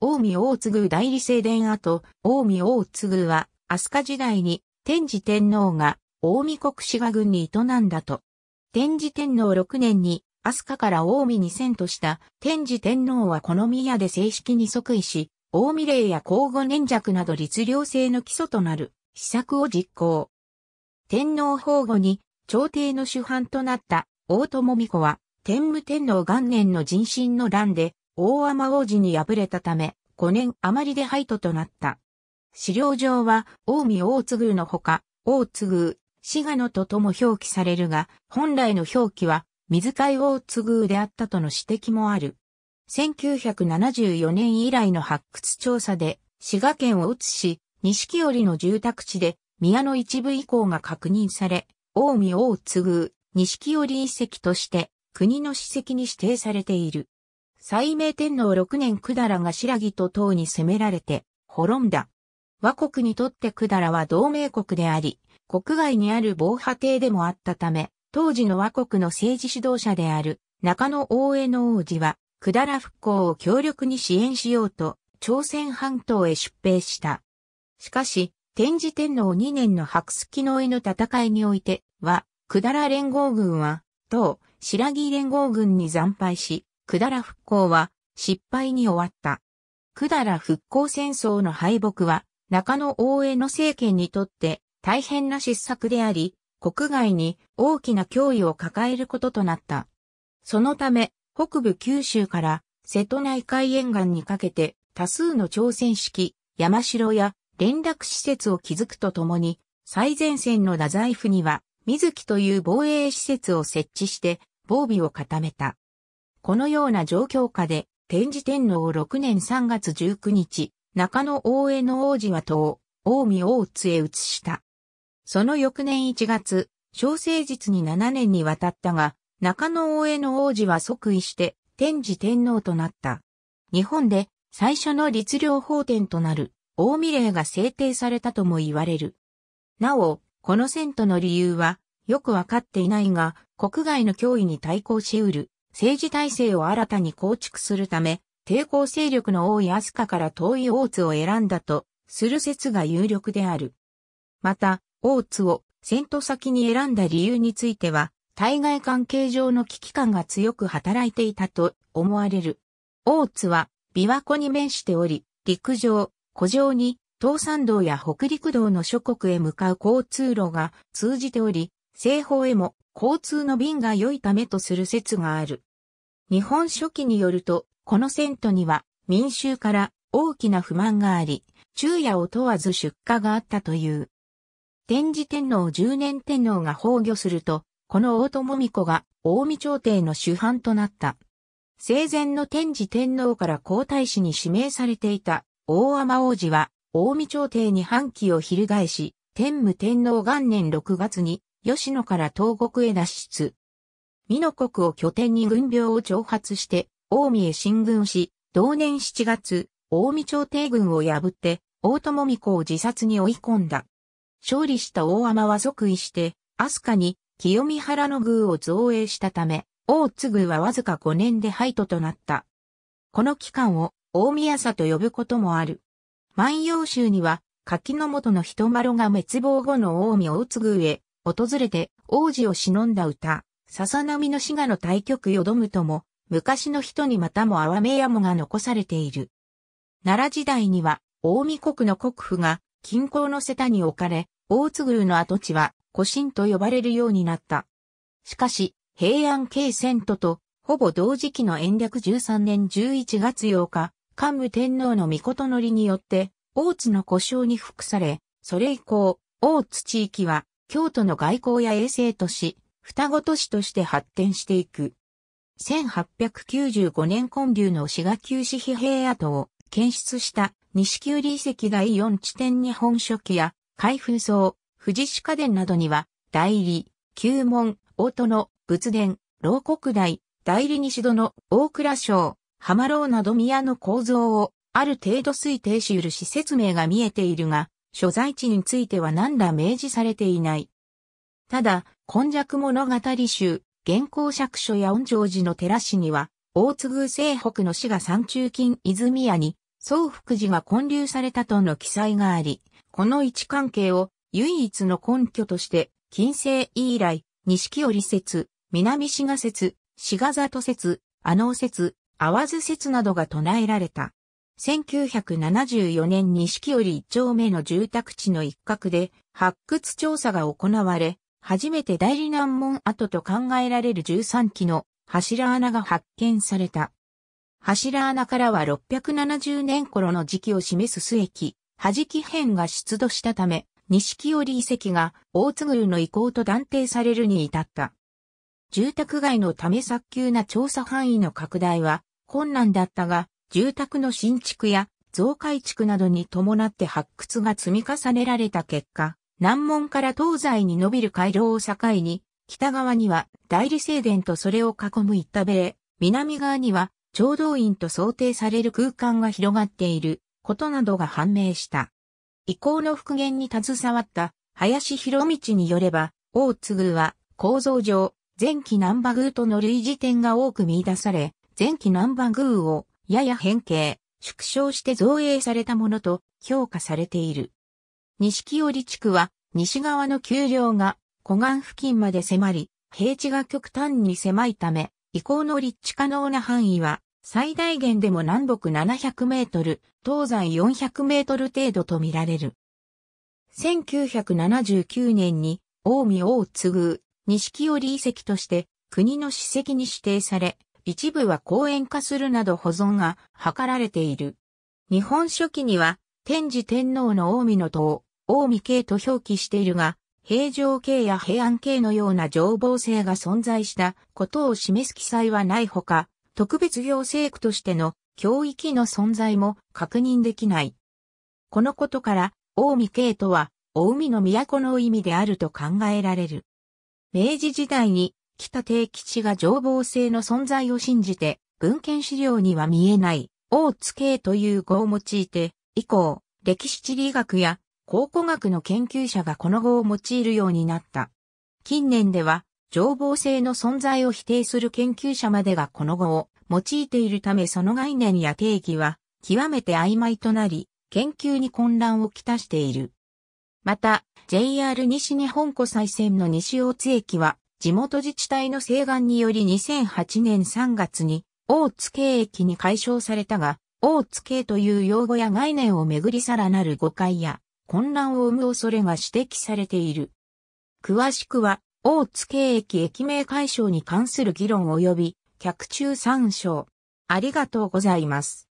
近江大津宮代理聖殿跡、近江大津宮は、飛鳥時代に、天智天皇が、近江国志賀軍に営んだと。天智天皇6年に、飛鳥から近江に遷都した天智天皇はこの宮で正式に即位し、近江令や皇后年弱など律令制の基礎となる施策を実行。天皇保護に朝廷の主犯となった大友美子は天武天皇元年の人心の乱で大天王子に敗れたため、5年余りで廃都となった。資料上は、近江大津宮のほか、大津宮、滋賀のととも表記されるが、本来の表記は、水海大津宮であったとの指摘もある。1974年以来の発掘調査で、滋賀県を移し、錦織の住宅地で、宮の一部以降が確認され、近江大津宮、錦織遺跡として、国の史跡に指定されている。西明天皇六年百済が白木と唐に攻められて、滅んだ。和国にとって百済は同盟国であり、国外にある防波堤でもあったため、当時の和国の政治指導者である中野大江の王子は、百済復興を強力に支援しようと、朝鮮半島へ出兵した。しかし、天智天皇2年の白月の江の戦いにおいては、百済連合軍は、唐、白木連合軍に惨敗し、百済復興は失敗に終わった。百済復興戦争の敗北は中野大江の政権にとって大変な失策であり、国外に大きな脅威を抱えることとなった。そのため、北部九州から瀬戸内海沿岸にかけて多数の朝鮮式、山城や連絡施設を築くとともに、最前線の太宰府には、水木という防衛施設を設置して、防備を固めた。このような状況下で、天智天皇6年3月19日、中野大江の王子は党、大見大津へ移した。その翌年1月、小生日に7年にわたったが、中野大江の王子は即位して、天智天皇となった。日本で最初の律令法典となる、大見令が制定されたとも言われる。なお、この遷都の理由は、よくわかっていないが、国外の脅威に対抗し得る、政治体制を新たに構築するため、抵抗勢力の多いアスカから遠い大津を選んだと、する説が有力である。また、大津を戦闘先に選んだ理由については、対外関係上の危機感が強く働いていたと思われる。大津は琵琶湖に面しており、陸上、湖上に東山道や北陸道の諸国へ向かう交通路が通じており、西方へも交通の便が良いためとする説がある。日本書紀によると、この遷都には民衆から大きな不満があり、昼夜を問わず出荷があったという。天智天皇十年天皇が崩御すると、この大友美子が大江朝廷の主犯となった。生前の天智天皇から皇太子に指名されていた大天王子は大江朝廷に反旗を翻し、天武天皇元年6月に吉野から東国へ脱出。美濃国を拠点に軍病を挑発して、大見へ進軍し、同年7月、大見朝廷軍を破って、大友美子を自殺に追い込んだ。勝利した大天は即位して、飛鳥に清見原の宮を造営したため、大津宮はわずか5年で廃都となった。この期間を大宮佐と呼ぶこともある。万葉集には、柿の元の人丸が滅亡後の大見大津宮へ訪れて王子を忍んだ歌。笹波の滋賀の対局よどむとも、昔の人にまたも淡めやもが残されている。奈良時代には、大見国の国府が、近郊の瀬田に置かれ、大津宮の跡地は、古神と呼ばれるようになった。しかし、平安慶遷都と、ほぼ同時期の延暦13年11月8日、桓武天皇の御事のりによって、大津の故障に服され、それ以降、大津地域は、京都の外交や衛生都市、双子都市として発展していく。1895年建立の滋賀旧市比平跡を検出した西九里遺跡第4地点日本書紀や海風草、富士市家電などには代理、旧門、大殿、仏殿、老国大、代理西戸の大倉省、浜楼など宮の構造をある程度推定し許る説明が見えているが、所在地については何ら明示されていない。ただ、今弱物語集、現行釈書や音城寺の寺市には、大津西北の市が山中金泉屋に、宗福寺が建立されたとの記載があり、この位置関係を唯一の根拠として、近世以来、西織説、南志賀説、志賀里説、阿能説、阿波津説などが唱えられた。1974年西織一丁目の住宅地の一角で発掘調査が行われ、初めて代理難問跡と考えられる13基の柱穴が発見された。柱穴からは670年頃の時期を示す末期、弾木辺が出土したため、西木織遺跡が大津宮の遺構と断定されるに至った。住宅街のため早急な調査範囲の拡大は困難だったが、住宅の新築や増改築などに伴って発掘が積み重ねられた結果、南門から東西に伸びる回廊を境に、北側には大理聖殿とそれを囲む一帯、ベ南側には聴導院と想定される空間が広がっていることなどが判明した。遺構の復元に携わった林博道によれば、大津宮は構造上、前期南波宮との類似点が多く見出され、前期南波宮をやや変形、縮小して造営されたものと評価されている。寄織地区は西側の丘陵が湖岸付近まで迫り、平地が極端に狭いため、移行の立地可能な範囲は最大限でも南北700メートル、東西400メートル程度と見られる。1979年に近江大津宮、寄織遺跡として国の史跡に指定され、一部は公園化するなど保存が図られている。日本書紀には、天智天皇の近江の塔、近江系と表記しているが、平城系や平安系のような情報性が存在したことを示す記載はないほか、特別行政区としての教域の存在も確認できない。このことから、近江系とは、お海の都の意味であると考えられる。明治時代に北定吉が情報性の存在を信じて、文献資料には見えない、大津系という語を用いて、以降、歴史地理学や考古学の研究者がこの語を用いるようになった。近年では、情報性の存在を否定する研究者までがこの語を用いているためその概念や定義は極めて曖昧となり、研究に混乱をきたしている。また、JR 西日本湖西線の西大津駅は、地元自治体の請願により2008年3月に、大津京駅に解消されたが、大津京という用語や概念をめぐりさらなる誤解や、混乱を生む恐れが指摘されている。詳しくは、大津経駅駅名解消に関する議論及び、客中参照。ありがとうございます。